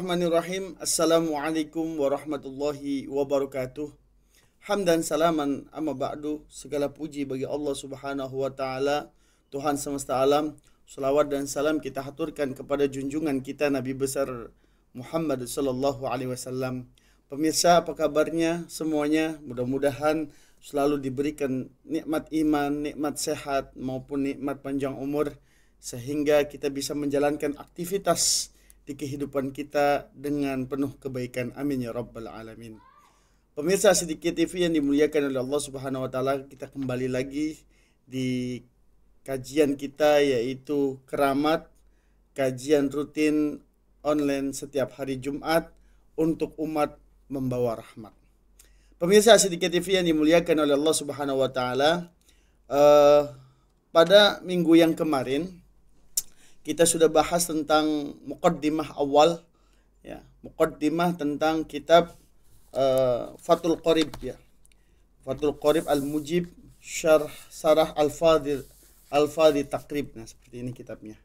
Bismillahirrahmanirrahim. Assalamualaikum warahmatullahi wabarakatuh. Hamdan salaman amma ba'du. Segala puji bagi Allah Subhanahu wa taala, Tuhan semesta alam. Salawat dan salam kita haturkan kepada junjungan kita Nabi besar Muhammad sallallahu alaihi wasallam. Pemirsa, apa kabarnya semuanya? Mudah-mudahan selalu diberikan nikmat iman, nikmat sehat maupun nikmat panjang umur sehingga kita bisa menjalankan aktivitas di kehidupan kita dengan penuh kebaikan. Amin ya rabbal alamin. Pemirsa Sedikit TV yang dimuliakan oleh Allah Subhanahu wa taala, kita kembali lagi di kajian kita yaitu keramat kajian rutin online setiap hari Jumat untuk umat membawa rahmat. Pemirsa Sedikit TV yang dimuliakan oleh Allah Subhanahu wa taala, eh, pada minggu yang kemarin kita sudah bahas tentang mukaddimah awal ya mukaddimah tentang kitab uh, eh, Fatul Qorib ya Fatul Qorib Al Mujib Syarh Sarah Al Fadil Al Fadil Takrib nah seperti ini kitabnya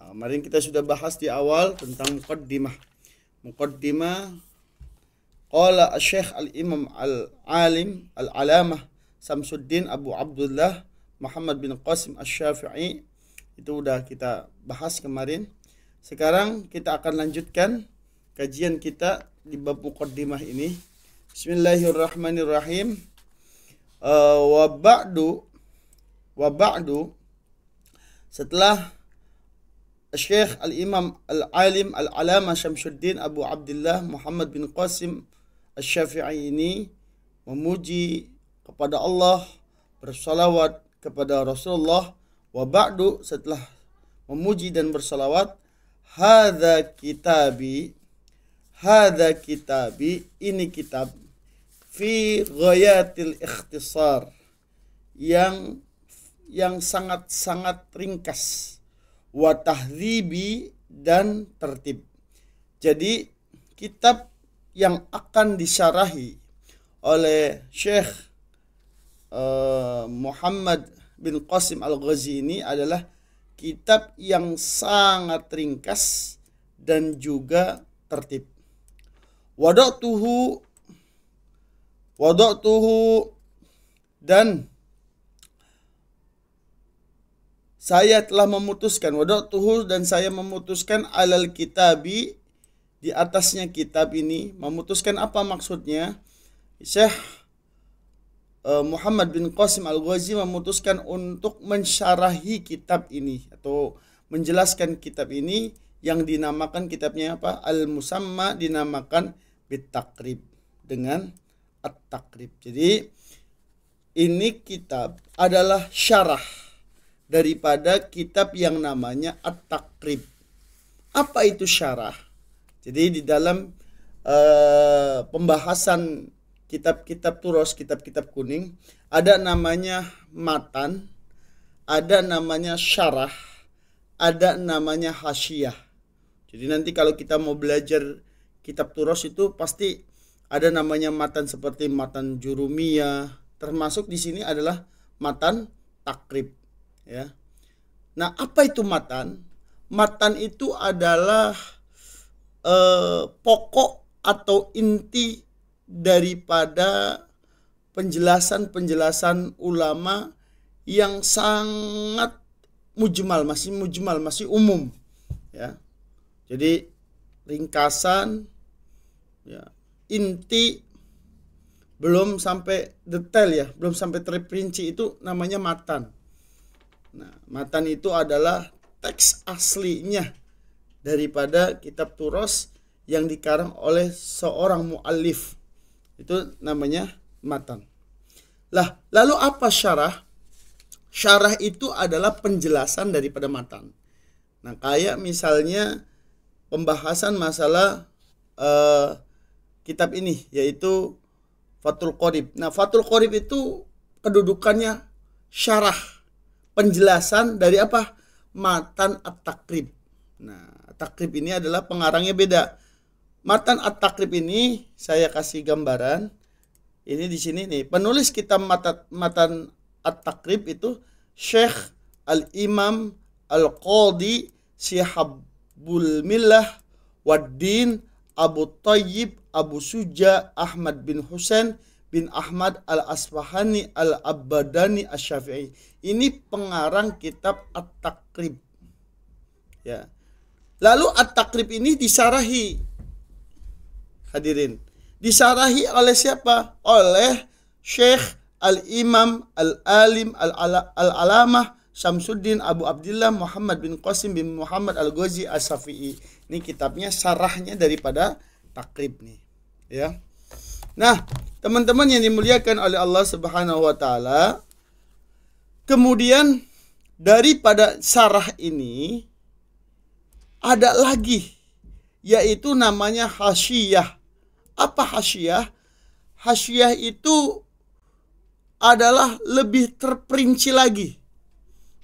uh, kemarin kita sudah bahas di awal tentang mukaddimah mukaddimah Qala Syekh Al Imam Al Alim Al Alamah Samsuddin Abu Abdullah Muhammad bin Qasim Asy-Syafi'i itu udah kita bahas kemarin. Sekarang kita akan lanjutkan kajian kita di bab mukaddimah ini. Bismillahirrahmanirrahim. Eh, wa ba'du wa ba'du setelah Syekh Al-Imam Al-Alim Al-Alama Syamsuddin Abu Abdullah Muhammad bin Qasim Al-Syafi'i ini memuji kepada Allah bersalawat kepada Rasulullah Wa ba'du setelah memuji dan bersalawat hadza kitabi hadza kitabi ini kitab fi ghayatil ikhtisar yang yang sangat-sangat ringkas wa tahdhibi dan tertib. Jadi kitab yang akan disyarahi oleh Syekh eh, Muhammad bin Qasim Al-Ghazi ini adalah kitab yang sangat ringkas dan juga tertib. Wadatuhu wadatuhu dan saya telah memutuskan wadatuhu dan saya memutuskan alal kitabi di atasnya kitab ini memutuskan apa maksudnya Syekh Eh, Muhammad bin Qasim Al-Ghazi memutuskan untuk mensyarahi kitab ini atau menjelaskan kitab ini yang dinamakan kitabnya apa? Al-Musamma dinamakan Bitakrib dengan At-Takrib. Jadi ini kitab adalah syarah daripada kitab yang namanya At-Takrib. Apa itu syarah? Jadi di dalam uh, pembahasan kitab-kitab Turos, kitab-kitab kuning, ada namanya matan, ada namanya syarah, ada namanya hasyiah. Jadi nanti kalau kita mau belajar kitab Turos itu pasti ada namanya matan seperti matan jurumia, termasuk di sini adalah matan takrib, ya. Nah, apa itu matan? Matan itu adalah eh, pokok atau inti daripada penjelasan-penjelasan ulama yang sangat mujmal, masih mujmal, masih umum ya. Jadi ringkasan ya, inti belum sampai detail ya, belum sampai terperinci itu namanya matan. Nah, matan itu adalah teks aslinya daripada kitab Turos yang dikarang oleh seorang muallif itu namanya matan. Lah, lalu apa syarah? Syarah itu adalah penjelasan daripada matan. Nah, kayak misalnya pembahasan masalah eh, kitab ini yaitu Fatul Qorib. Nah, Fatul Qorib itu kedudukannya syarah penjelasan dari apa? Matan At-Takrib. Nah, Takrib ini adalah pengarangnya beda. Matan At-Takrib ini saya kasih gambaran. Ini di sini nih, penulis kitab Matan, Matan At-Takrib itu Syekh Al-Imam Al-Qadi Sihabul Millah Waddin Abu Tayyib Abu Suja Ahmad bin Husain bin Ahmad Al-Asfahani al abadani Asy-Syafi'i. Ini pengarang kitab At-Takrib. Ya. Lalu At-Takrib ini disarahi hadirin. Disarahi oleh siapa? Oleh Syekh Al-Imam Al-Alim Al-Alamah Syamsuddin Abu Abdullah Muhammad bin Qasim bin Muhammad Al-Ghazi As-Safi'i. Ini kitabnya sarahnya daripada takrib nih. Ya. Nah, teman-teman yang dimuliakan oleh Allah Subhanahu wa taala, kemudian daripada sarah ini ada lagi yaitu namanya hasyiah apa hasyiah? Hasyiah itu adalah lebih terperinci lagi.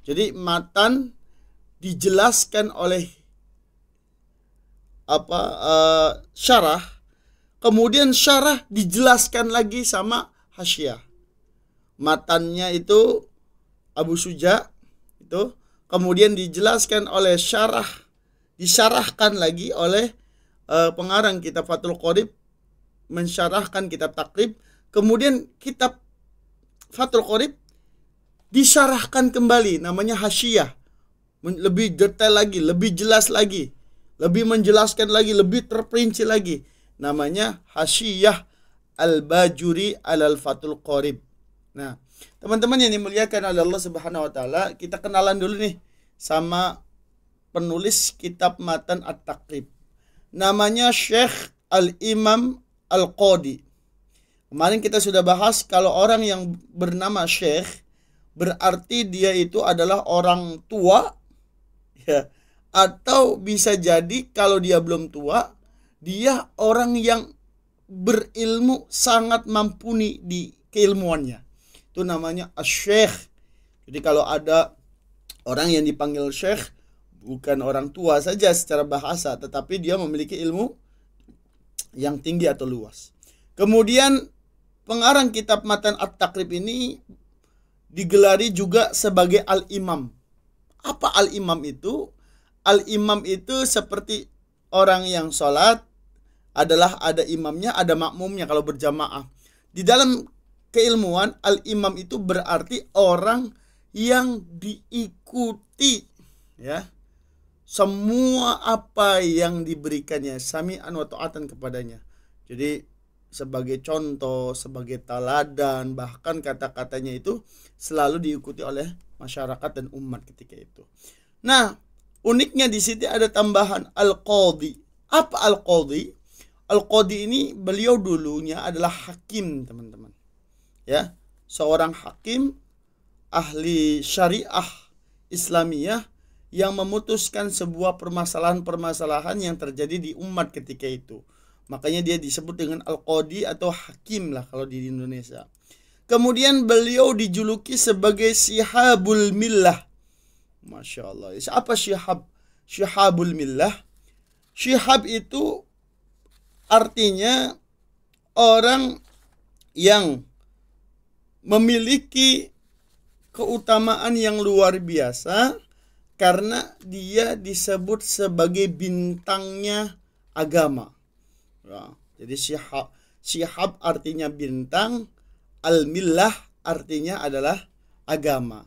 Jadi matan dijelaskan oleh apa uh, syarah, kemudian syarah dijelaskan lagi sama hasyiah. Matannya itu Abu Suja itu kemudian dijelaskan oleh syarah disyarahkan lagi oleh uh, pengarang kitab Fathul Qorib mensyarahkan kitab takrib kemudian kitab fatul Qorib disyarahkan kembali namanya hasyiah lebih detail lagi lebih jelas lagi lebih menjelaskan lagi lebih terperinci lagi namanya hasyiah al-bajuri al fatul qorib nah teman-teman yang dimuliakan oleh Allah Subhanahu wa taala kita kenalan dulu nih sama penulis kitab matan at takrib namanya Syekh Al-Imam Al-Qadi. Kemarin kita sudah bahas kalau orang yang bernama Syekh berarti dia itu adalah orang tua ya atau bisa jadi kalau dia belum tua dia orang yang berilmu sangat mampuni di keilmuannya. Itu namanya syekh Jadi kalau ada orang yang dipanggil syekh bukan orang tua saja secara bahasa tetapi dia memiliki ilmu yang tinggi atau luas. Kemudian pengarang kitab Matan At-Takrib ini digelari juga sebagai Al-Imam. Apa Al-Imam itu? Al-Imam itu seperti orang yang sholat adalah ada imamnya, ada makmumnya kalau berjamaah. Di dalam keilmuan, al-imam itu berarti orang yang diikuti. Ya, semua apa yang diberikannya sami wa ta'atan kepadanya. Jadi sebagai contoh, sebagai taladan, bahkan kata-katanya itu selalu diikuti oleh masyarakat dan umat ketika itu. Nah, uniknya di sini ada tambahan al qadi Apa al qadi al qadi ini beliau dulunya adalah hakim, teman-teman. Ya, seorang hakim ahli syariah Islamiyah yang memutuskan sebuah permasalahan-permasalahan yang terjadi di umat ketika itu. Makanya dia disebut dengan Al-Qadi atau Hakim lah kalau di Indonesia. Kemudian beliau dijuluki sebagai Syihabul Millah. Masya Allah. Apa Syihab? Syihabul Millah. Syihab itu artinya orang yang memiliki keutamaan yang luar biasa karena dia disebut sebagai bintangnya agama. Nah, jadi sihab sihab artinya bintang, al-millah artinya adalah agama.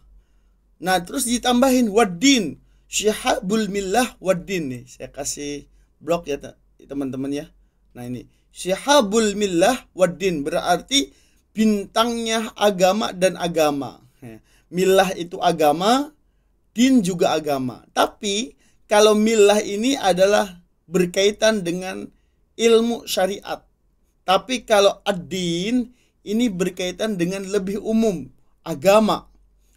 Nah, terus ditambahin wadin sihabul millah wadin nih. Saya kasih blok ya teman-teman ya. Nah, ini sihabul millah wadin berarti bintangnya agama dan agama. Millah itu agama, din juga agama. Tapi kalau milah ini adalah berkaitan dengan ilmu syariat. Tapi kalau ad-din ini berkaitan dengan lebih umum agama.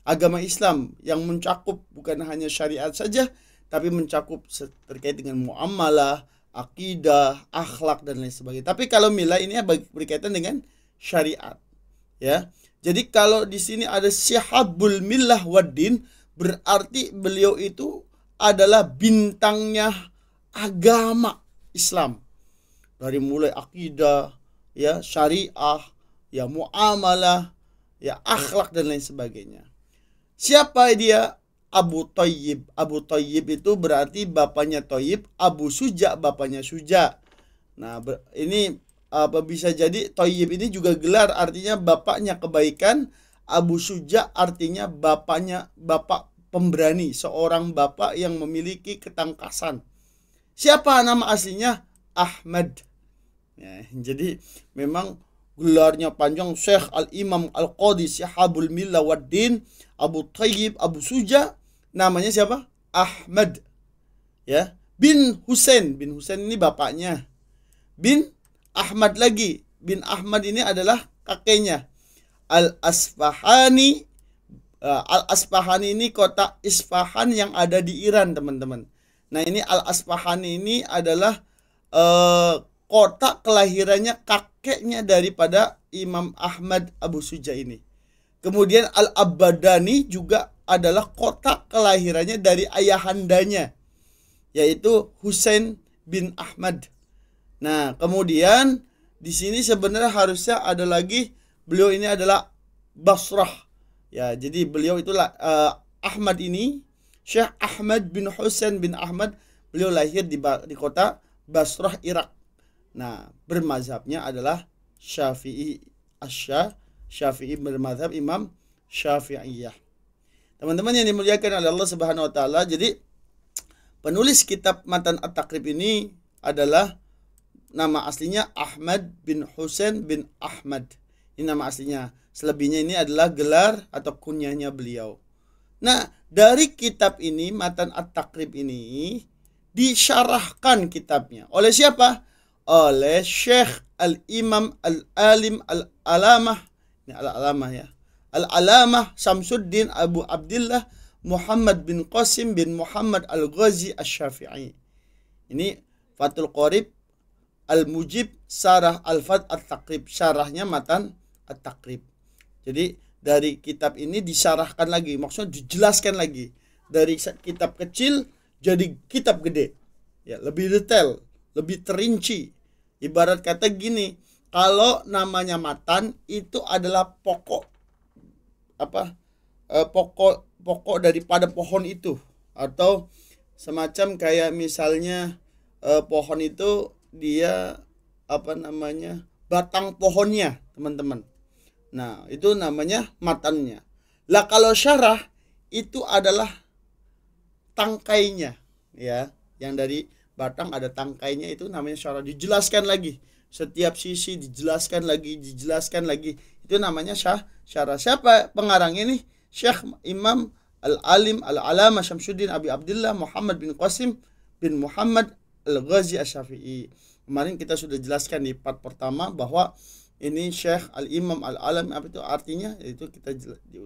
Agama Islam yang mencakup bukan hanya syariat saja tapi mencakup terkait dengan muamalah, akidah, akhlak dan lain sebagainya. Tapi kalau milah ini berkaitan dengan syariat. Ya. Jadi kalau di sini ada syihabul milah wad din, berarti beliau itu adalah bintangnya agama Islam dari mulai akidah ya syariah ya muamalah ya akhlak dan lain sebagainya siapa dia Abu Toyib Abu Toyib itu berarti bapaknya Toyib Abu Suja bapaknya Suja nah ini apa bisa jadi Toyib ini juga gelar artinya bapaknya kebaikan Abu Suja artinya bapaknya bapak pemberani, seorang bapak yang memiliki ketangkasan. Siapa nama aslinya? Ahmad. Ya, jadi memang gelarnya panjang Syekh Al-Imam Al-Qadi Syahabul Milla Waddin Abu Thayyib Abu Suja namanya siapa? Ahmad. Ya, bin Hussein Bin Hussein ini bapaknya. Bin Ahmad lagi. Bin Ahmad ini adalah kakeknya. Al Asfahani. Uh, eh, Al Asfahani ini kota Isfahan yang ada di Iran, teman-teman. Nah, ini Al Asfahani ini adalah uh, kota kelahirannya kakeknya daripada Imam Ahmad Abu Suja ini. Kemudian Al Abadani juga adalah kota kelahirannya dari ayahandanya yaitu Hussein bin Ahmad. Nah, kemudian di sini sebenarnya harusnya ada lagi beliau ini adalah Basrah. Ya, jadi beliau itulah uh, Ahmad ini Syekh Ahmad bin Husain bin Ahmad beliau lahir di di kota Basrah Irak. Nah, bermazhabnya adalah Syafi'i Asya, Syafi'i bermazhab Imam Syafi'iyah. Teman-teman yang dimuliakan oleh Allah Subhanahu wa taala, jadi penulis kitab Matan At-Taqrib ini adalah nama aslinya Ahmad bin Husain bin Ahmad. Ini nama aslinya. Selebihnya ini adalah gelar atau kunyahnya beliau. Nah, dari kitab ini, Matan At-Takrib ini, disyarahkan kitabnya. Oleh siapa? Oleh Syekh Al-Imam Al-Alim Al-Alamah. Ini Al-Alamah ya. Al-Alamah Samsuddin Abu Abdullah Muhammad bin Qasim bin Muhammad Al-Ghazi Al-Syafi'i. Ini Fatul Qorib Al-Mujib Sarah Al-Fat At-Taqrib. Syarahnya Matan At-Takrib. Jadi dari kitab ini disarahkan lagi, maksudnya dijelaskan lagi dari kitab kecil jadi kitab gede. Ya, lebih detail, lebih terinci. Ibarat kata gini, kalau namanya matan itu adalah pokok apa? Eh, pokok pokok daripada pohon itu atau semacam kayak misalnya eh, pohon itu dia apa namanya batang pohonnya teman-teman Nah, itu namanya matannya. Lah kalau syarah itu adalah tangkainya ya, yang dari batang ada tangkainya itu namanya syarah dijelaskan lagi. Setiap sisi dijelaskan lagi, dijelaskan lagi. Itu namanya syah syarah. Siapa pengarang ini? Syekh Imam Al-Alim Al-Alama Syamsuddin Abi Abdullah Muhammad bin Qasim bin Muhammad Al-Ghazi Asy-Syafi'i. Kemarin kita sudah jelaskan di part pertama bahwa ini Syekh Al Imam Al Alam apa itu artinya itu kita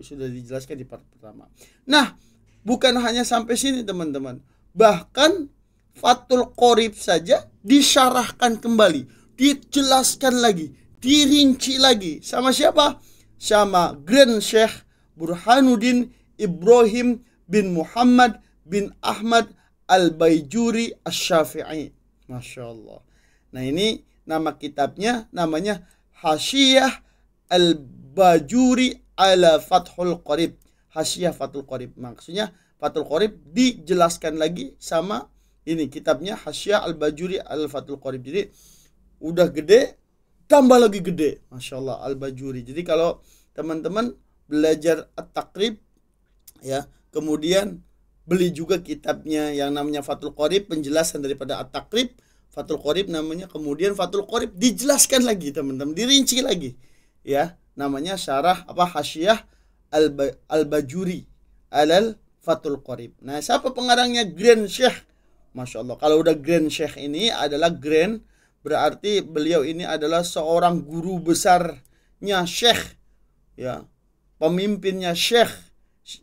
sudah dijelaskan di part pertama. Nah, bukan hanya sampai sini teman-teman. Bahkan Fatul Qorib saja disyarahkan kembali, dijelaskan lagi, dirinci lagi sama siapa? Sama Grand Syekh Burhanuddin Ibrahim bin Muhammad bin Ahmad Al-Baijuri Asy-Syafi'i. Masya Allah. Nah ini nama kitabnya namanya Hasyiah al-Bajuri ala Fathul Qarib. Hasyiah Fathul Qarib. Maksudnya Fathul Qarib dijelaskan lagi sama ini kitabnya Hasyiah al-Bajuri ala Fathul Qarib. Jadi udah gede tambah lagi gede. Masya Allah al-Bajuri. Jadi kalau teman-teman belajar at-takrib ya kemudian beli juga kitabnya yang namanya Fathul Qorib penjelasan daripada At-Takrib Fatul Qorib namanya kemudian Fatul Qorib dijelaskan lagi teman-teman dirinci lagi ya namanya syarah apa hasyiah al-bajuri alal Fatul Qorib nah siapa pengarangnya Grand Sheikh, Masya Allah kalau udah Grand Sheikh ini adalah Grand berarti beliau ini adalah seorang guru besarnya Sheikh ya pemimpinnya Sheikh.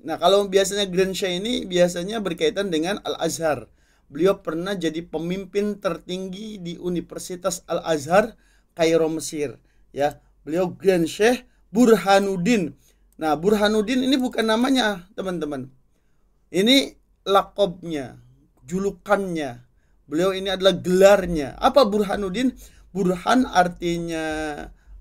nah kalau biasanya Grand Sheikh ini biasanya berkaitan dengan Al-Azhar Beliau pernah jadi pemimpin tertinggi di Universitas Al Azhar Kairo Mesir. Ya, beliau Grand Sheikh Burhanuddin. Nah, Burhanuddin ini bukan namanya, teman-teman. Ini lakobnya, julukannya. Beliau ini adalah gelarnya. Apa Burhanuddin? Burhan artinya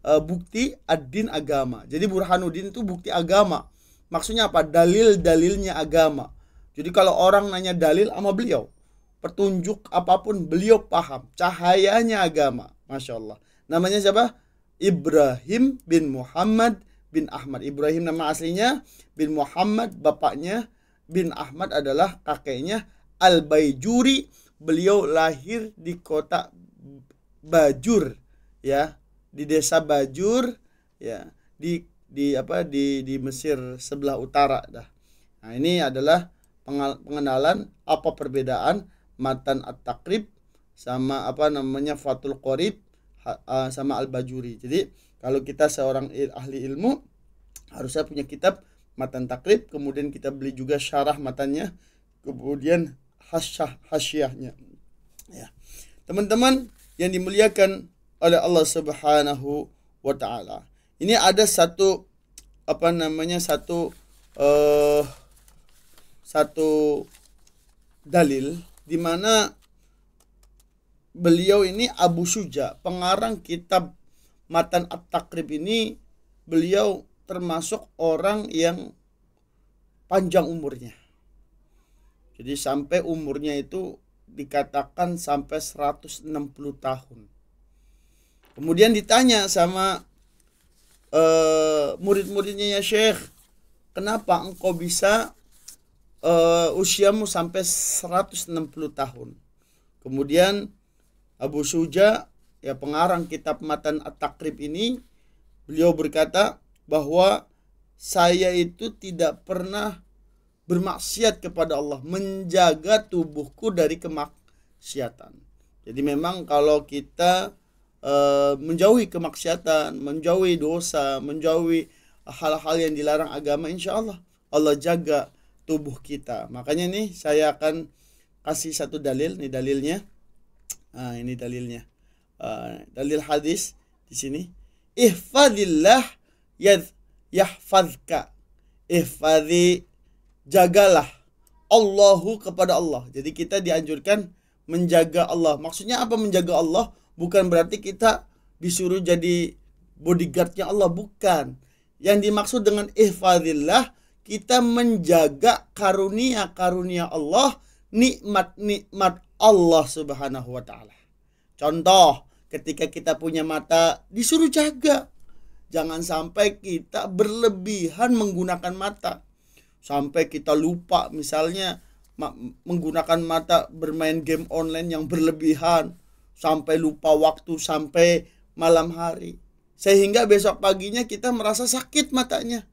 e, bukti adin agama. Jadi Burhanuddin itu bukti agama. Maksudnya apa? Dalil-dalilnya agama. Jadi kalau orang nanya dalil sama beliau, petunjuk apapun beliau paham cahayanya agama masya Allah namanya siapa Ibrahim bin Muhammad bin Ahmad Ibrahim nama aslinya bin Muhammad bapaknya bin Ahmad adalah kakeknya Al bayjuri beliau lahir di kota Bajur ya di desa Bajur ya di di apa di di Mesir sebelah utara dah nah ini adalah pengenalan apa perbedaan matan at Takrib sama apa namanya fatul qorib sama al-bajuri jadi kalau kita seorang ahli ilmu harusnya punya kitab matan takrib kemudian kita beli juga syarah matanya, kemudian hasyah hasyahnya. ya teman-teman yang dimuliakan oleh Allah Subhanahu wa taala ini ada satu apa namanya satu uh, satu dalil di mana beliau ini Abu Suja, pengarang kitab Matan At-Takrib ini beliau termasuk orang yang panjang umurnya. Jadi sampai umurnya itu dikatakan sampai 160 tahun. Kemudian ditanya sama uh, murid-muridnya ya Syekh, kenapa engkau bisa uh, usiamu sampai 160 tahun. Kemudian Abu Suja ya pengarang kitab Matan At-Takrib ini beliau berkata bahwa saya itu tidak pernah bermaksiat kepada Allah, menjaga tubuhku dari kemaksiatan. Jadi memang kalau kita e, menjauhi kemaksiatan, menjauhi dosa, menjauhi hal-hal yang dilarang agama, insya Allah Allah jaga tubuh kita. Makanya nih saya akan kasih satu dalil, nih dalilnya. Nah, ini dalilnya. Uh, dalil hadis di sini. Ihfadillah ya yahfadka. Ihfadhi jagalah Allahu kepada Allah. Jadi kita dianjurkan menjaga Allah. Maksudnya apa menjaga Allah? Bukan berarti kita disuruh jadi bodyguardnya Allah bukan. Yang dimaksud dengan ihfadillah kita menjaga karunia-karunia Allah, nikmat-nikmat Allah Subhanahu wa taala. Contoh, ketika kita punya mata disuruh jaga. Jangan sampai kita berlebihan menggunakan mata. Sampai kita lupa misalnya menggunakan mata bermain game online yang berlebihan, sampai lupa waktu sampai malam hari. Sehingga besok paginya kita merasa sakit matanya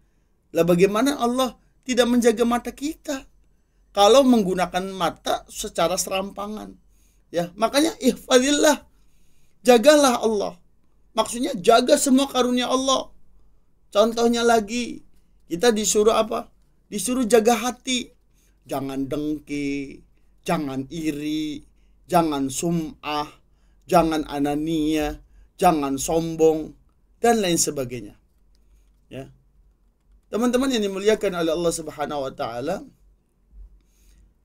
lah bagaimana Allah tidak menjaga mata kita kalau menggunakan mata secara serampangan? Ya, makanya ihfazillah. Jagalah Allah. Maksudnya jaga semua karunia Allah. Contohnya lagi, kita disuruh apa? Disuruh jaga hati. Jangan dengki, jangan iri, jangan sum'ah, jangan anania, jangan sombong, dan lain sebagainya. Teman-teman yang dimuliakan oleh Allah Subhanahu wa taala,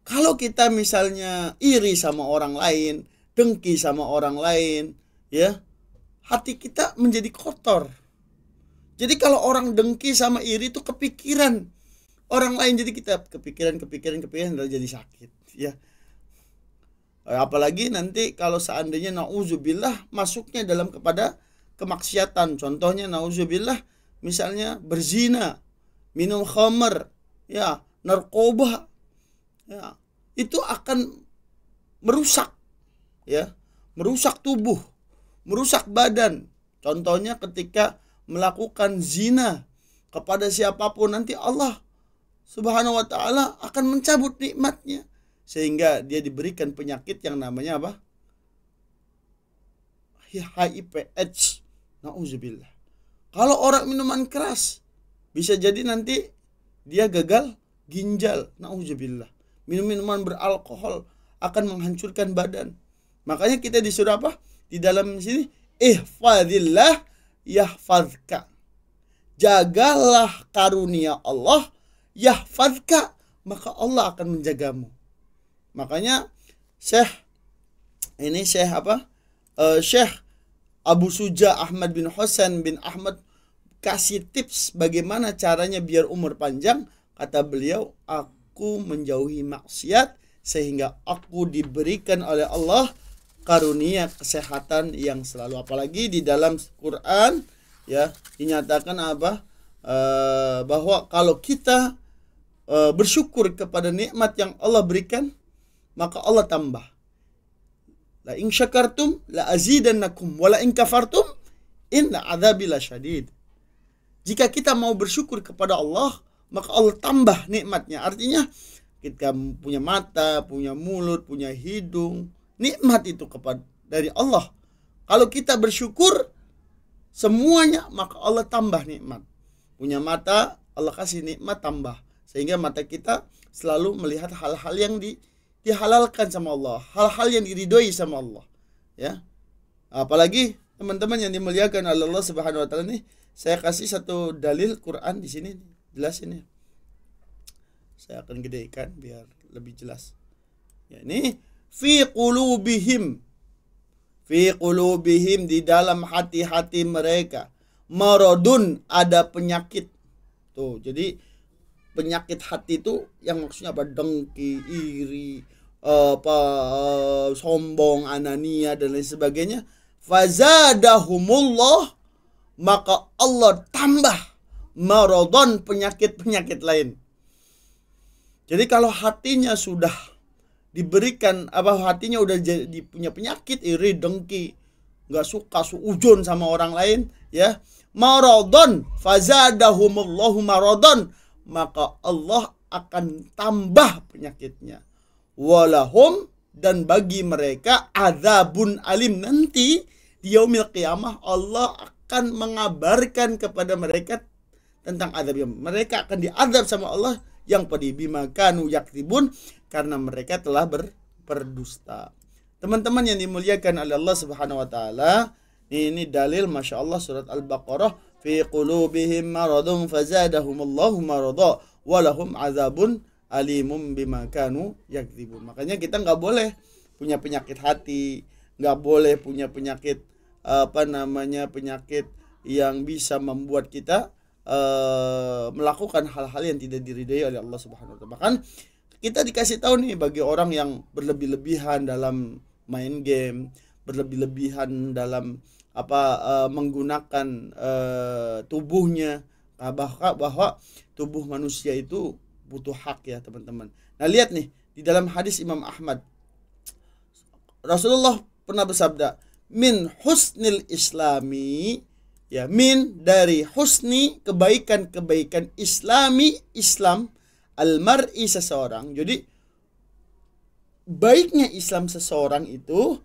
kalau kita misalnya iri sama orang lain, dengki sama orang lain, ya, hati kita menjadi kotor. Jadi kalau orang dengki sama iri itu kepikiran orang lain jadi kita kepikiran kepikiran kepikiran dan jadi sakit, ya. Apalagi nanti kalau seandainya nauzubillah masuknya dalam kepada kemaksiatan. Contohnya nauzubillah misalnya berzina minum khamr, ya, narkoba, ya, itu akan merusak, ya, merusak tubuh, merusak badan. Contohnya ketika melakukan zina kepada siapapun nanti Allah Subhanahu wa taala akan mencabut nikmatnya sehingga dia diberikan penyakit yang namanya apa? HIV AIDS. Nauzubillah. Kalau orang minuman keras, bisa jadi nanti dia gagal ginjal. Nauzubillah. Minum minuman beralkohol akan menghancurkan badan. Makanya kita disuruh apa? Di dalam sini ihfadillah yahfazka. Jagalah karunia Allah yahfazka, maka Allah akan menjagamu. Makanya Syekh ini Syekh apa? Uh, Syekh Abu Suja Ahmad bin Hasan bin Ahmad kasih tips bagaimana caranya biar umur panjang kata beliau aku menjauhi maksiat sehingga aku diberikan oleh Allah karunia kesehatan yang selalu apalagi di dalam Quran ya dinyatakan apa e, bahwa kalau kita e, bersyukur kepada nikmat yang Allah berikan maka Allah tambah la in syakartum la azidannakum wa la in kafartum inna adzabi lasyadid jika kita mau bersyukur kepada Allah, maka Allah tambah nikmatnya. Artinya kita punya mata, punya mulut, punya hidung, nikmat itu kepada dari Allah. Kalau kita bersyukur semuanya, maka Allah tambah nikmat. Punya mata, Allah kasih nikmat tambah sehingga mata kita selalu melihat hal-hal yang di, dihalalkan sama Allah, hal-hal yang diridhoi sama Allah. Ya. Apalagi teman-teman yang dimuliakan oleh Allah Subhanahu wa taala nih, saya kasih satu dalil Quran di sini jelas ini. Saya akan gedeikan biar lebih jelas. Ya ini fi qulubihim fi qulubihim di dalam hati-hati mereka marodun ada penyakit. Tuh, jadi penyakit hati itu yang maksudnya apa? dengki, iri, apa eh, sombong, anania dan lain sebagainya fazadahumullah maka Allah tambah marodon penyakit-penyakit lain. Jadi kalau hatinya sudah diberikan apa hatinya udah jadi punya penyakit iri dengki nggak suka suujun sama orang lain ya marodon fazadahumullahu marodon maka Allah akan tambah penyakitnya walahum dan bagi mereka azabun alim nanti di yaumil qiyamah Allah akan mengabarkan kepada mereka tentang azab mereka akan diazab sama Allah yang pedih bima kanu yaktibun karena mereka telah berperdusta. Teman-teman yang dimuliakan oleh Allah Subhanahu wa taala, ini dalil Masya Allah surat Al-Baqarah fi qulubihim maradun fazadahumullahu marada walahum azabun alimum bima kanu yaktibun. Makanya kita nggak boleh punya penyakit hati, nggak boleh punya penyakit apa namanya penyakit yang bisa membuat kita uh, melakukan hal-hal yang tidak diridai oleh Allah Subhanahu wa taala. Bahkan kita dikasih tahu nih bagi orang yang berlebih-lebihan dalam main game, berlebih-lebihan dalam apa uh, menggunakan uh, tubuhnya ah, bahwa bahwa tubuh manusia itu butuh hak ya teman-teman. Nah lihat nih di dalam hadis Imam Ahmad Rasulullah pernah bersabda min husnil islami ya min dari husni kebaikan-kebaikan islami Islam almar'i seseorang. Jadi baiknya Islam seseorang itu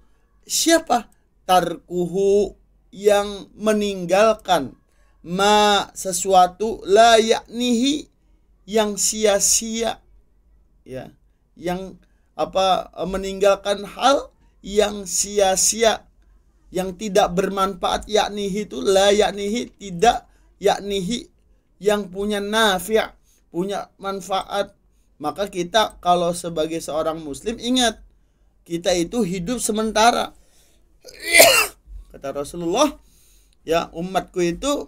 siapa? Tarkuhu yang meninggalkan ma sesuatu layak yaknihi yang sia-sia ya yang apa meninggalkan hal yang sia-sia yang tidak bermanfaat yakni itu la yaknihi tidak yaknihi yang punya nafi' punya manfaat maka kita kalau sebagai seorang muslim ingat kita itu hidup sementara kata Rasulullah ya umatku itu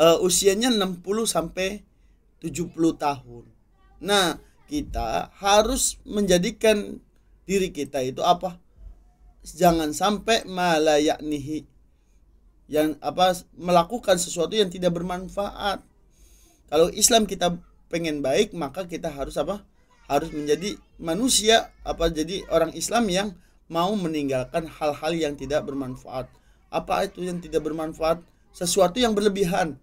uh, usianya 60 sampai 70 tahun nah kita harus menjadikan diri kita itu apa jangan sampai malayaknihi yang apa melakukan sesuatu yang tidak bermanfaat. Kalau Islam kita pengen baik, maka kita harus apa? Harus menjadi manusia apa jadi orang Islam yang mau meninggalkan hal-hal yang tidak bermanfaat. Apa itu yang tidak bermanfaat? Sesuatu yang berlebihan.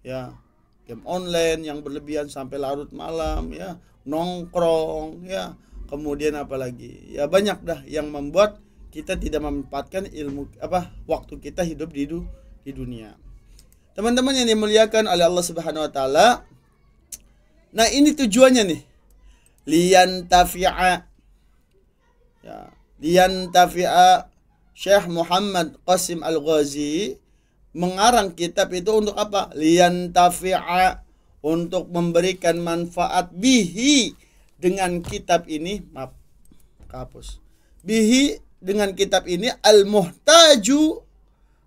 Ya, game online yang berlebihan sampai larut malam ya, nongkrong ya, kemudian apalagi? Ya banyak dah yang membuat kita tidak memanfaatkan ilmu apa waktu kita hidup di di dunia. Teman-teman yang dimuliakan oleh Allah Subhanahu wa taala. Nah, ini tujuannya nih. lian tafia ya, lian tafia Syekh Muhammad Qasim Al-Ghazi mengarang kitab itu untuk apa? lian tafia untuk memberikan manfaat bihi dengan kitab ini maaf kapus bihi dengan kitab ini al-muhtaju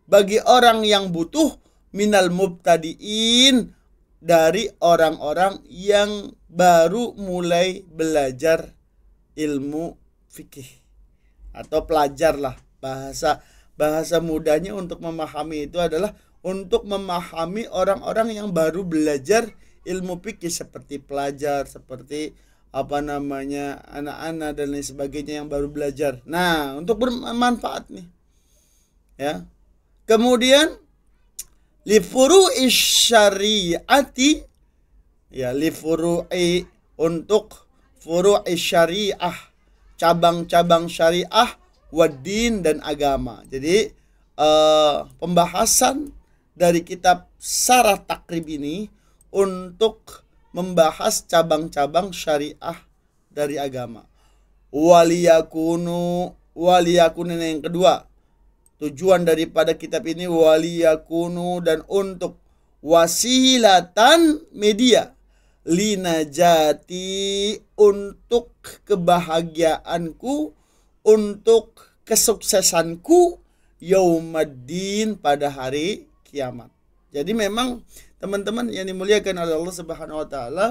bagi orang yang butuh minal mubtadiin dari orang-orang yang baru mulai belajar ilmu fikih atau pelajar bahasa bahasa mudahnya untuk memahami itu adalah untuk memahami orang-orang yang baru belajar ilmu fikih seperti pelajar seperti apa namanya anak-anak dan lain sebagainya yang baru belajar. Nah, untuk bermanfaat nih. Ya. Kemudian li furu'i syariati ya li furu'i untuk furu'i syariah, cabang-cabang syariah wadin dan agama. Jadi eh, pembahasan dari kitab Sarah Takrib ini untuk membahas cabang-cabang syariah dari agama. Waliyakunu waliyakunin yang kedua. Tujuan daripada kitab ini waliyakunu dan untuk wasilatan media linajati untuk kebahagiaanku untuk kesuksesanku yaumaddin pada hari kiamat. Jadi memang teman-teman yang dimuliakan oleh Allah Subhanahu wa taala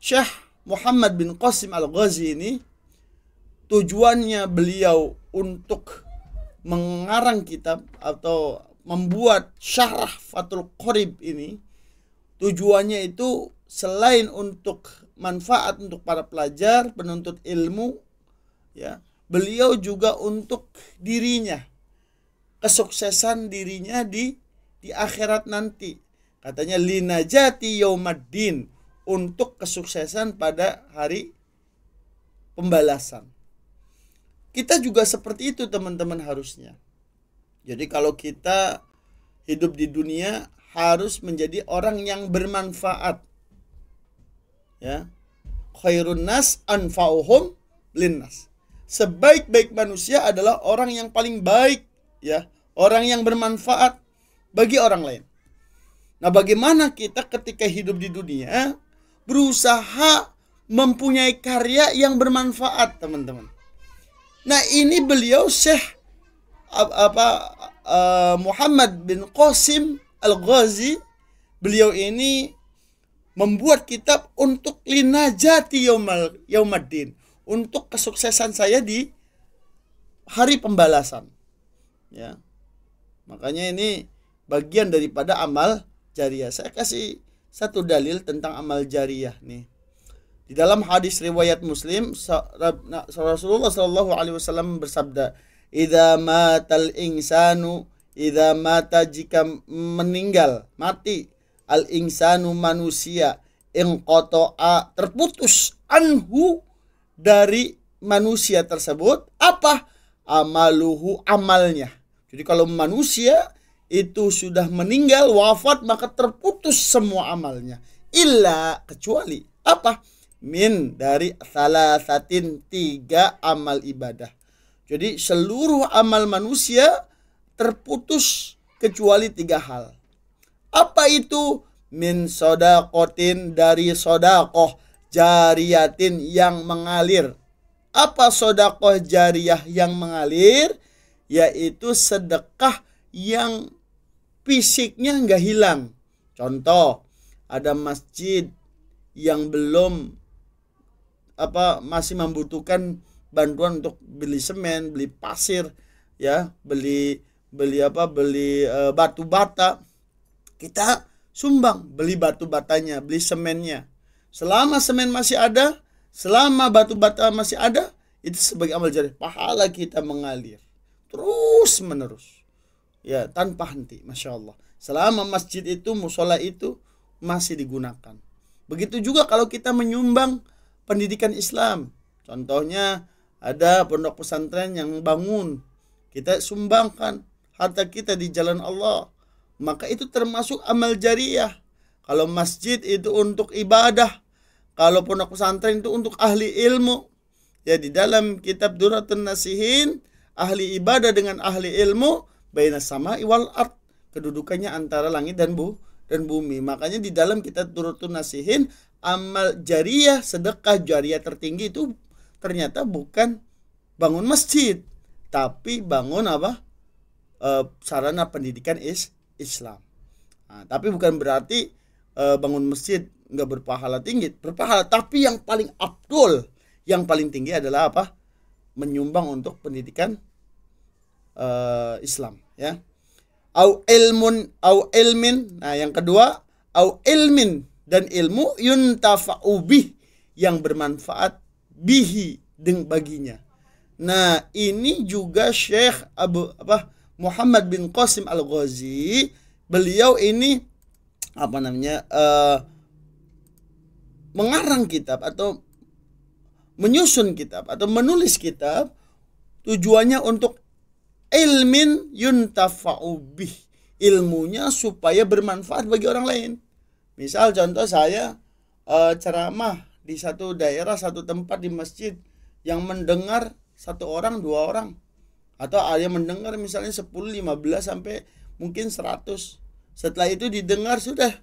Syekh Muhammad bin Qasim Al-Ghazi ini tujuannya beliau untuk mengarang kitab atau membuat syarah Fatul Qorib ini tujuannya itu selain untuk manfaat untuk para pelajar penuntut ilmu ya beliau juga untuk dirinya kesuksesan dirinya di di akhirat nanti. Katanya lina linajati yaumaddin untuk kesuksesan pada hari pembalasan. Kita juga seperti itu teman-teman harusnya. Jadi kalau kita hidup di dunia harus menjadi orang yang bermanfaat. Ya. Khairun nas anfa'uhum linnas. Sebaik-baik manusia adalah orang yang paling baik, ya, orang yang bermanfaat bagi orang lain. Nah, bagaimana kita ketika hidup di dunia berusaha mempunyai karya yang bermanfaat, teman-teman. Nah, ini beliau Syekh apa eh, Muhammad bin Qasim Al-Ghazi, beliau ini membuat kitab untuk linajati yaumal yaumaddin, untuk kesuksesan saya di hari pembalasan. Ya. Makanya ini bagian daripada amal jariah. Saya kasih satu dalil tentang amal jariah nih. Di dalam hadis riwayat Muslim Rasulullah Shallallahu alaihi wasallam bersabda, "Ida matal insanu ida mata jika meninggal, mati al insanu manusia kotoa terputus anhu dari manusia tersebut apa amaluhu amalnya. Jadi kalau manusia itu sudah meninggal wafat maka terputus semua amalnya illa kecuali apa min dari salah satu tiga amal ibadah jadi seluruh amal manusia terputus kecuali tiga hal apa itu min sodakotin dari sodakoh jariatin yang mengalir apa sodakoh jariah yang mengalir yaitu sedekah yang fisiknya nggak hilang. Contoh, ada masjid yang belum apa masih membutuhkan bantuan untuk beli semen, beli pasir, ya, beli beli apa? beli e, batu bata. Kita sumbang beli batu batanya, beli semennya. Selama semen masih ada, selama batu bata masih ada, itu sebagai amal jariah, pahala kita mengalir terus menerus ya tanpa henti masya Allah selama masjid itu musola itu masih digunakan begitu juga kalau kita menyumbang pendidikan Islam contohnya ada pondok pesantren yang bangun kita sumbangkan harta kita di jalan Allah maka itu termasuk amal jariah kalau masjid itu untuk ibadah kalau pondok pesantren itu untuk ahli ilmu ya di dalam kitab Duratun Nasihin ahli ibadah dengan ahli ilmu baina sama iwal art kedudukannya antara langit dan bu dan bumi makanya di dalam kita turutun nasihin amal jariah sedekah jariah tertinggi itu ternyata bukan bangun masjid tapi bangun apa e, sarana pendidikan is Islam nah, tapi bukan berarti e, bangun masjid nggak berpahala tinggi berpahala tapi yang paling abdul yang paling tinggi adalah apa menyumbang untuk pendidikan e, Islam ya au ilmun au ilmin nah yang kedua au ilmin dan ilmu yuntafa'u bih yang bermanfaat bihi deng baginya nah ini juga Syekh Abu apa Muhammad bin Qasim Al Ghazi beliau ini apa namanya uh, mengarang kitab atau menyusun kitab atau menulis kitab tujuannya untuk ilmin yuntafa'ubih Ilmunya supaya bermanfaat bagi orang lain. Misal contoh saya e, ceramah di satu daerah, satu tempat di masjid yang mendengar satu orang, dua orang atau ada yang mendengar misalnya 10, 15 sampai mungkin 100. Setelah itu didengar sudah.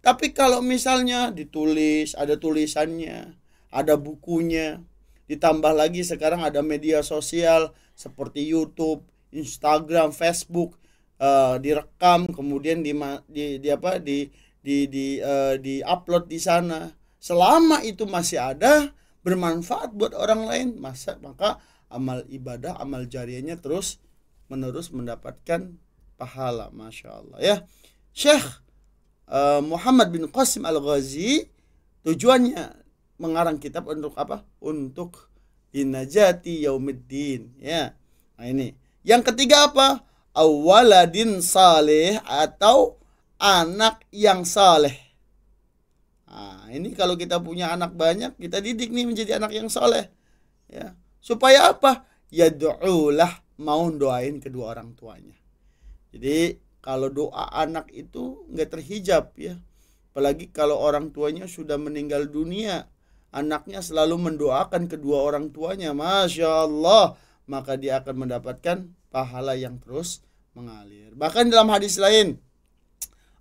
Tapi kalau misalnya ditulis, ada tulisannya, ada bukunya, Ditambah lagi sekarang ada media sosial seperti YouTube, Instagram, Facebook uh, direkam kemudian di, di, di apa di di di uh, di upload di sana. Selama itu masih ada bermanfaat buat orang lain, masa maka amal ibadah, amal jariahnya terus menerus mendapatkan pahala, masya Allah ya. Syekh uh, eh, Muhammad bin Qasim Al Ghazi tujuannya mengarang kitab untuk apa? Untuk dinajati yaumiddin ya. Nah ini. Yang ketiga apa? Awaladin saleh atau anak yang saleh. Nah, ini kalau kita punya anak banyak, kita didik nih menjadi anak yang saleh. Ya. Supaya apa? Ya do'ulah mau doain kedua orang tuanya. Jadi kalau doa anak itu nggak terhijab ya apalagi kalau orang tuanya sudah meninggal dunia anaknya selalu mendoakan kedua orang tuanya, masya Allah, maka dia akan mendapatkan pahala yang terus mengalir. Bahkan dalam hadis lain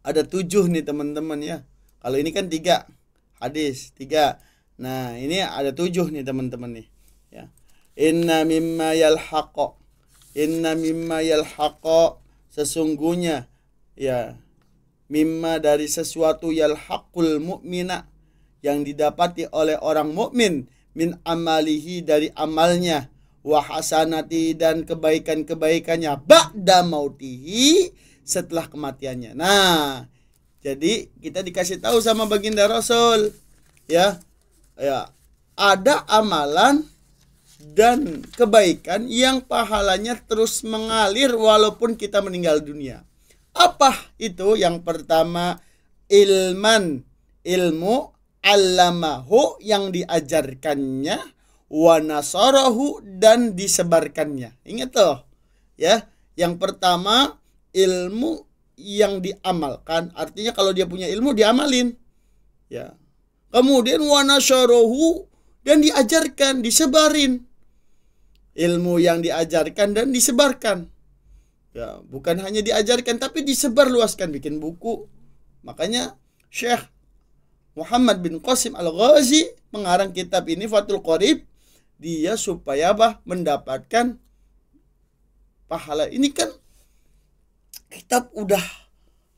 ada tujuh nih teman-teman ya. Kalau ini kan tiga hadis tiga. Nah ini ada tujuh nih teman-teman nih. Ya. Inna mimma yalhaqo Inna mimma yalhaqo Sesungguhnya Ya Mimma dari sesuatu yalhaqul mu'mina yang didapati oleh orang mukmin min amalihi dari amalnya wa hasanati dan kebaikan-kebaikannya ba'da mautihi setelah kematiannya. Nah, jadi kita dikasih tahu sama baginda Rasul ya. Ya, ada amalan dan kebaikan yang pahalanya terus mengalir walaupun kita meninggal dunia. Apa itu? Yang pertama ilman, ilmu Alamahu yang diajarkannya wanasorohu dan disebarkannya. Ingat tuh. Ya, yang pertama ilmu yang diamalkan, artinya kalau dia punya ilmu diamalin. Ya. Kemudian wanasorohu dan diajarkan, disebarin. Ilmu yang diajarkan dan disebarkan. Ya, bukan hanya diajarkan tapi disebarluaskan bikin buku. Makanya Syekh Muhammad bin Qasim Al-Ghazi mengarang kitab ini Fathul Qorib dia supaya bah mendapatkan pahala ini kan kitab udah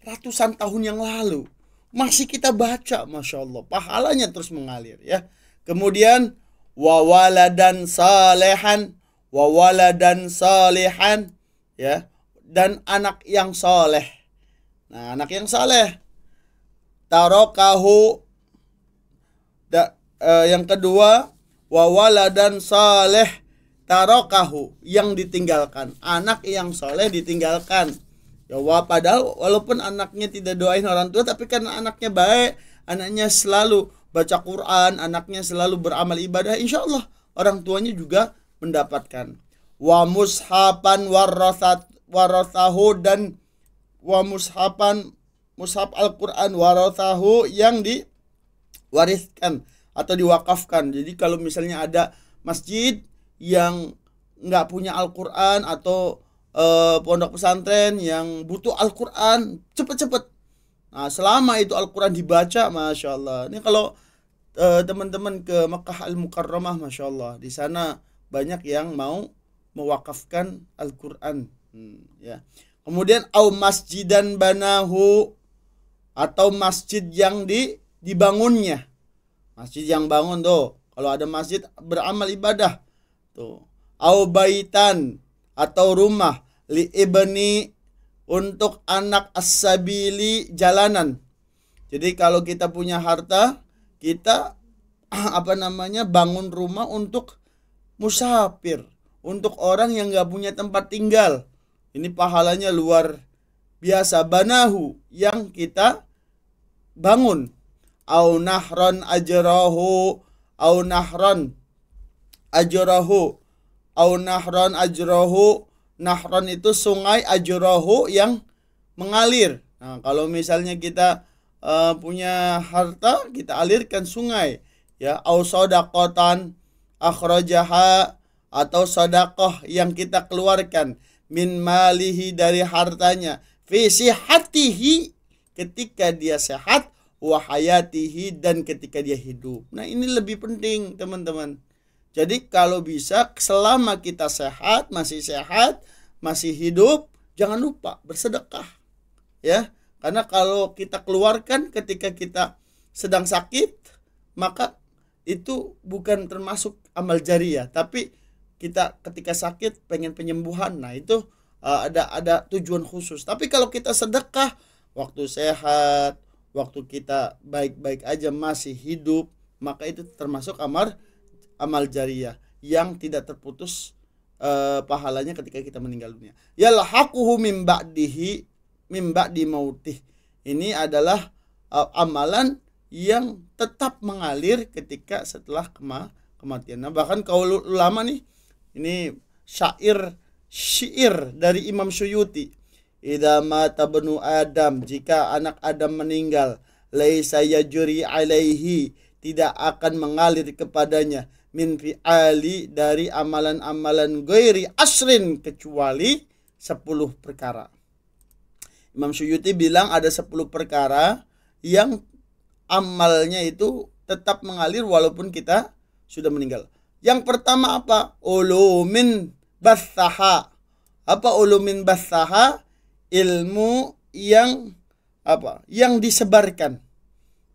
ratusan tahun yang lalu masih kita baca masya Allah pahalanya terus mengalir ya kemudian dan salehan dan salehan ya dan anak yang saleh. nah anak yang saleh tarokahu da, uh, yang kedua wawala dan saleh tarokahu yang ditinggalkan anak yang soleh ditinggalkan ya wah padahal walaupun anaknya tidak doain orang tua tapi karena anaknya baik anaknya selalu baca Quran anaknya selalu beramal ibadah insya Allah orang tuanya juga mendapatkan wa warasat warasahu dan wa mushab Al-Quran warasahu yang di diwariskan atau diwakafkan. Jadi kalau misalnya ada masjid yang nggak punya Al-Quran atau eh, pondok pesantren yang butuh Al-Quran cepet-cepet. Nah selama itu Al-Quran dibaca, masya Allah. Ini kalau eh, teman-teman ke Mekah Al-Mukarramah, masya Allah, di sana banyak yang mau mewakafkan Al-Quran. Hmm, ya. Kemudian au masjidan banahu atau masjid yang di dibangunnya. Masjid yang bangun tuh. Kalau ada masjid beramal ibadah tuh. Au baitan atau rumah li ibni untuk anak asabili jalanan. Jadi kalau kita punya harta, kita apa namanya bangun rumah untuk musafir, untuk orang yang nggak punya tempat tinggal. Ini pahalanya luar biasa banahu yang kita bangun au nahron ajrahu au nahron ajrahu au nahron ajrahu nahron itu sungai ajrahu yang mengalir nah kalau misalnya kita uh, punya harta kita alirkan sungai ya au sadaqatan akhrajaha atau sodakoh yang kita keluarkan min malihi dari hartanya visi sihatihi ketika dia sehat wahayatihi dan ketika dia hidup. Nah, ini lebih penting, teman-teman. Jadi kalau bisa selama kita sehat, masih sehat, masih hidup, jangan lupa bersedekah. Ya, karena kalau kita keluarkan ketika kita sedang sakit, maka itu bukan termasuk amal jariah, tapi kita ketika sakit pengen penyembuhan. Nah, itu eh, ada ada tujuan khusus. Tapi kalau kita sedekah waktu sehat, waktu kita baik-baik aja masih hidup maka itu termasuk amar amal jariah yang tidak terputus e, pahalanya ketika kita meninggal dunia yalhaquhu min ba'dihi min ba'di mautih ini adalah uh, amalan yang tetap mengalir ketika setelah kema kematian nah bahkan kalau ulama nih ini syair syair dari Imam Syuyuti idza mata benu adam jika anak adam meninggal laisa yajuri alaihi tidak akan mengalir kepadanya min fi'ali dari amalan-amalan gairi asrin kecuali sepuluh perkara. Imam Suyuti bilang ada sepuluh perkara yang amalnya itu tetap mengalir walaupun kita sudah meninggal. Yang pertama apa? Ulumin basaha. Apa ulumin basaha? ilmu yang apa? Yang disebarkan.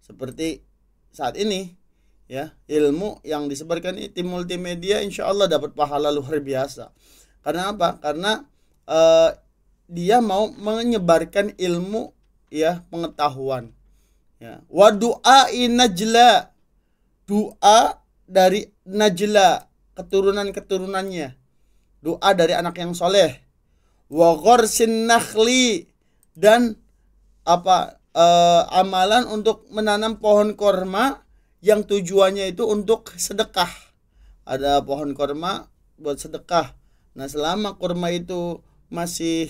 Seperti saat ini ya, ilmu yang disebarkan tim multimedia insya Allah dapat pahala luar biasa. Karena apa? Karena uh, dia mau menyebarkan ilmu ya, pengetahuan. Ya. Wa doa najla. Doa dari Najla keturunan-keturunannya. Doa dari anak yang soleh wa gharsin dan apa e, amalan untuk menanam pohon korma yang tujuannya itu untuk sedekah. Ada pohon korma buat sedekah. Nah, selama korma itu masih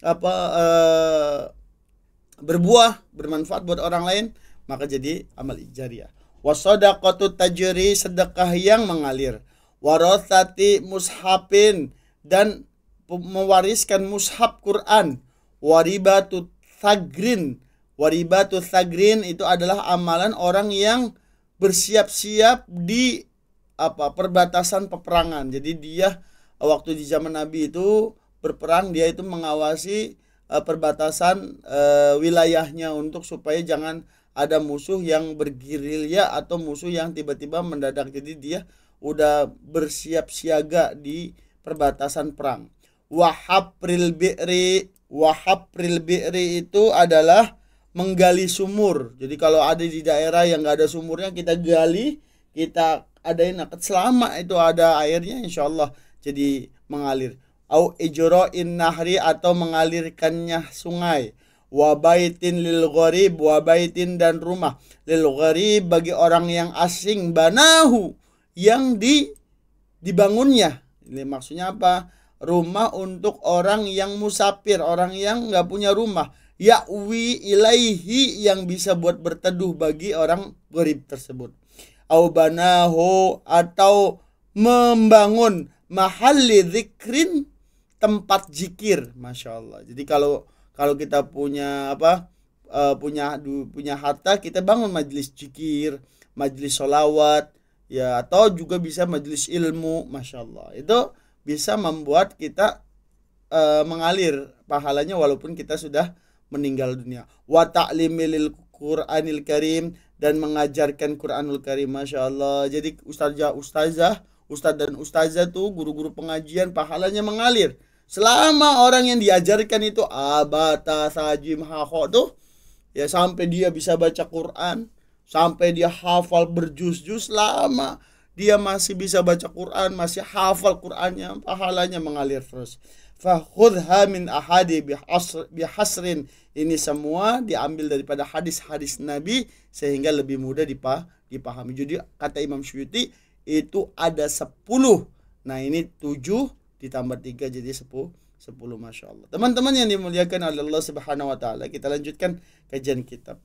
apa e, berbuah, bermanfaat buat orang lain, maka jadi amal Wasoda kotu tajri sedekah yang mengalir. Warosati mushapin dan mewariskan mushaf Quran waribatu thagrin waribatu thagrin itu adalah amalan orang yang bersiap-siap di apa perbatasan peperangan jadi dia waktu di zaman Nabi itu berperang dia itu mengawasi uh, perbatasan uh, wilayahnya untuk supaya jangan ada musuh yang bergerilya atau musuh yang tiba-tiba mendadak jadi dia udah bersiap siaga di perbatasan perang wahapril bi'ri wahapril bi'ri itu adalah menggali sumur jadi kalau ada di daerah yang gak ada sumurnya kita gali kita adain nakat selama itu ada airnya insya Allah jadi mengalir au ijro'in nahri atau mengalirkannya sungai wabaitin lil gharib wabaitin dan rumah lil gharib bagi orang yang asing banahu yang di dibangunnya ini maksudnya apa rumah untuk orang yang musafir, orang yang nggak punya rumah. Ya'wi ilaihi yang bisa buat berteduh bagi orang gharib tersebut. Aubanahu atau membangun mahalli zikrin tempat zikir, masya Allah. Jadi kalau kalau kita punya apa eh, punya punya harta kita bangun majelis zikir, majelis solawat, ya atau juga bisa majelis ilmu, masya Allah. Itu bisa membuat kita e, mengalir pahalanya walaupun kita sudah meninggal dunia. Wa ta'limil Qur'anil Karim dan mengajarkan Qur'anul Karim Masya Allah Jadi ustazah, ustazah, ustaz dan ustazah tuh guru-guru pengajian pahalanya mengalir Selama orang yang diajarkan itu Abata, Sajim, Haho tuh Ya sampai dia bisa baca Qur'an Sampai dia hafal berjus-jus lama dia masih bisa baca Quran, masih hafal Qurannya, pahalanya mengalir terus. Fakhudha min ahadi bihasrin. Ini semua diambil daripada hadis-hadis Nabi sehingga lebih mudah dipahami. Jadi kata Imam Syuuti itu ada sepuluh. Nah ini tujuh ditambah tiga jadi sepuluh. Sepuluh, Masya Allah. Teman-teman yang dimuliakan oleh Allah Subhanahu Wa Taala, kita lanjutkan kajian kitab.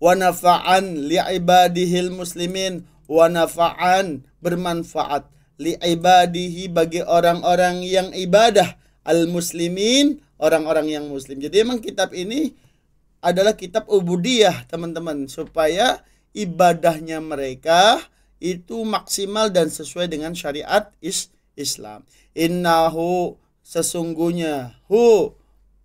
Wa nafa'an li'ibadihil muslimin wa nafa'an bermanfaat li ibadihi bagi orang-orang yang ibadah al muslimin orang-orang yang muslim. Jadi memang kitab ini adalah kitab ubudiyah teman-teman supaya ibadahnya mereka itu maksimal dan sesuai dengan syariat is Islam. Innahu sesungguhnya hu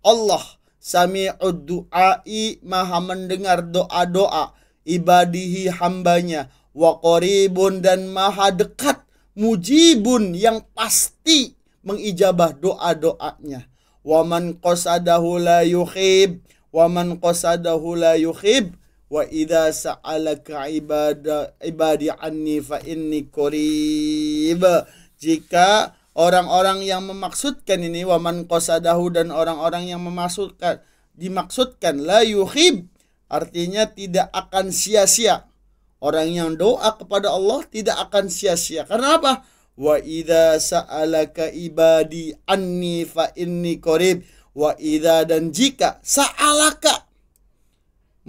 Allah sami'ud du'ai maha mendengar doa-doa ibadihi hambanya wa qaribun dan maha dekat mujibun yang pasti mengijabah doa-doanya waman qasadahu la yukhib waman qasadahu la yukhib wa idza sa'alaka ibada ibadi anni fa inni qarib jika orang-orang yang memaksudkan ini waman qasadahu dan orang-orang yang memaksudkan dimaksudkan la yukhib artinya tidak akan sia-sia Orang yang doa kepada Allah tidak akan sia-sia. Karena apa? Wa idza sa'alaka ibadi anni fa inni qarib. Wa idza dan jika sa'alaka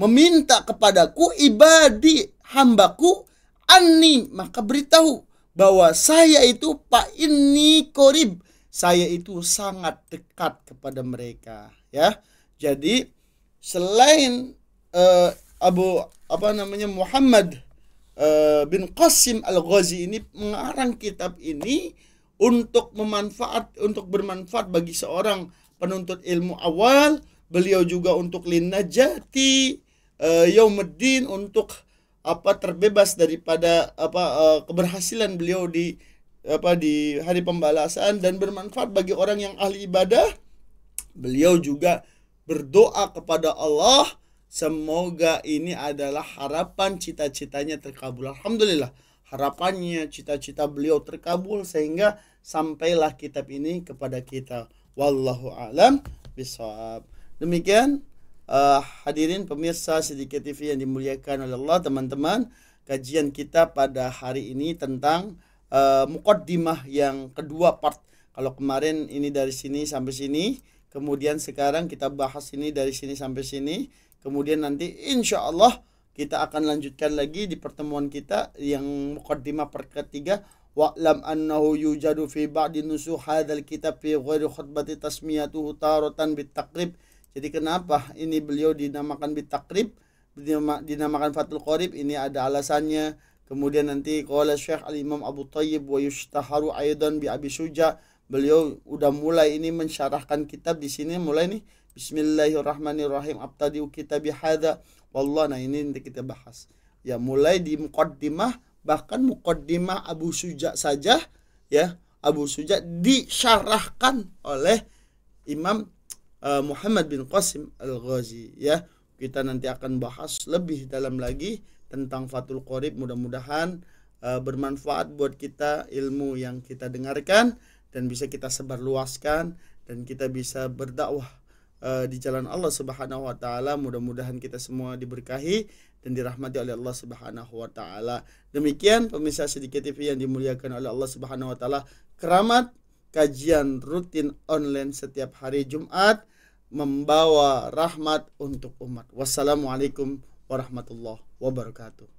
meminta kepadaku ibadi hambaku anni maka beritahu bahwa saya itu pak ini korib saya itu sangat dekat kepada mereka ya jadi selain uh, Abu apa namanya Muhammad Eh, bin Qasim Al-Ghazi ini mengarang kitab ini untuk memanfaat untuk bermanfaat bagi seorang penuntut ilmu awal, beliau juga untuk Jati, uh, eh, yaumuddin untuk apa terbebas daripada apa uh, keberhasilan beliau di apa di hari pembalasan dan bermanfaat bagi orang yang ahli ibadah. Beliau juga berdoa kepada Allah Semoga ini adalah harapan cita-citanya terkabul. Alhamdulillah, harapannya cita-cita beliau terkabul sehingga sampailah kitab ini kepada kita. Wallahu alam bishawab. Demikian uh, hadirin pemirsa Sedikit TV yang dimuliakan oleh Allah, teman-teman, kajian kita pada hari ini tentang uh, eh, mukaddimah yang kedua part. Kalau kemarin ini dari sini sampai sini, kemudian sekarang kita bahas ini dari sini sampai sini Kemudian nanti insya Allah kita akan lanjutkan lagi di pertemuan kita yang mukaddimah per ketiga wa'lam annahu yujadu fi ba'di nusuh hadzal kitab fi ghairi khutbati tasmiyatuhu taratan bitaqrib jadi kenapa ini beliau dinamakan bitaqrib dinamakan fatul qorib ini ada alasannya kemudian nanti qala syekh al imam abu tayyib wa yushtaharu aidan bi abi suja beliau udah mulai ini mensyarahkan kitab di sini mulai nih Bismillahirrahmanirrahim abtadiu kita bihada wallah nah ini nanti kita bahas ya mulai di mukaddimah bahkan mukaddimah Abu Suja saja ya Abu Suja disyarahkan oleh Imam uh, Muhammad bin Qasim Al-Ghazi ya kita nanti akan bahas lebih dalam lagi tentang Fatul Qorib mudah-mudahan uh, bermanfaat buat kita ilmu yang kita dengarkan dan bisa kita sebarluaskan dan kita bisa berdakwah Eh, di jalan Allah Subhanahu wa taala. Mudah-mudahan kita semua diberkahi dan dirahmati oleh Allah Subhanahu wa taala. Demikian pemirsa Sedikit TV yang dimuliakan oleh Allah Subhanahu wa taala. Keramat kajian rutin online setiap hari Jumat membawa rahmat untuk umat. Wassalamualaikum warahmatullahi wabarakatuh.